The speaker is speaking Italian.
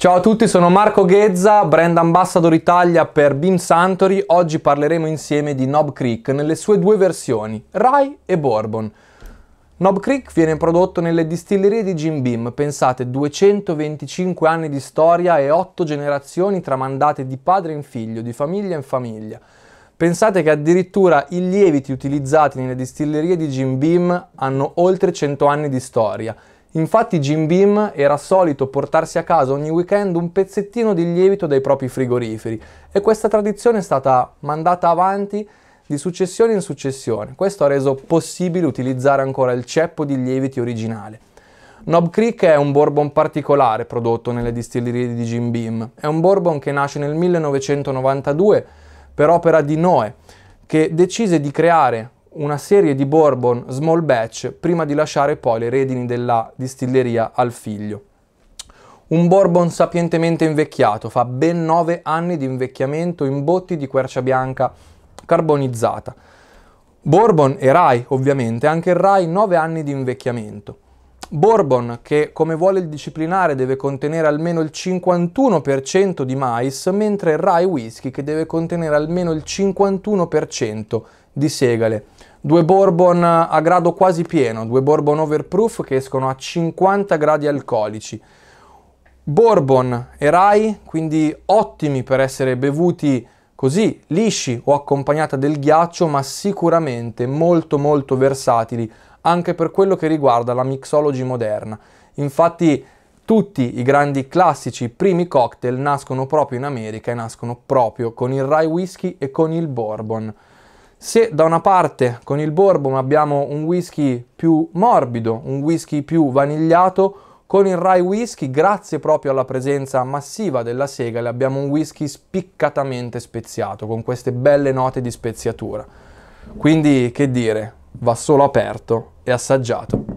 Ciao a tutti, sono Marco Ghezza, brand ambassador Italia per Beam Santori. Oggi parleremo insieme di Knob Creek nelle sue due versioni, Rai e Bourbon. Knob Creek viene prodotto nelle distillerie di Jim Beam, pensate 225 anni di storia e 8 generazioni tramandate di padre in figlio, di famiglia in famiglia. Pensate che addirittura i lieviti utilizzati nelle distillerie di Jim Beam hanno oltre 100 anni di storia Infatti Jim Beam era solito portarsi a casa ogni weekend un pezzettino di lievito dai propri frigoriferi e questa tradizione è stata mandata avanti di successione in successione. Questo ha reso possibile utilizzare ancora il ceppo di lieviti originale. Knob Creek è un bourbon particolare prodotto nelle distillerie di Jim Beam. È un bourbon che nasce nel 1992 per opera di Noe, che decise di creare una serie di bourbon small batch prima di lasciare poi le redini della distilleria al figlio. Un bourbon sapientemente invecchiato, fa ben 9 anni di invecchiamento in botti di quercia bianca carbonizzata. Bourbon e Rai, ovviamente, anche il Rai 9 anni di invecchiamento. Bourbon che, come vuole il disciplinare, deve contenere almeno il 51% di mais, mentre il Rai Whisky che deve contenere almeno il 51% di segale due bourbon a grado quasi pieno, due bourbon overproof che escono a 50 gradi alcolici. Bourbon e Rai, quindi ottimi per essere bevuti così lisci o accompagnata del ghiaccio, ma sicuramente molto molto versatili anche per quello che riguarda la mixology moderna. Infatti tutti i grandi classici, primi cocktail nascono proprio in America e nascono proprio con il rye whisky e con il bourbon. Se da una parte con il Bourbon abbiamo un whisky più morbido, un whisky più vanigliato, con il rye whisky, grazie proprio alla presenza massiva della segale, abbiamo un whisky spiccatamente speziato, con queste belle note di speziatura. Quindi, che dire, va solo aperto e assaggiato.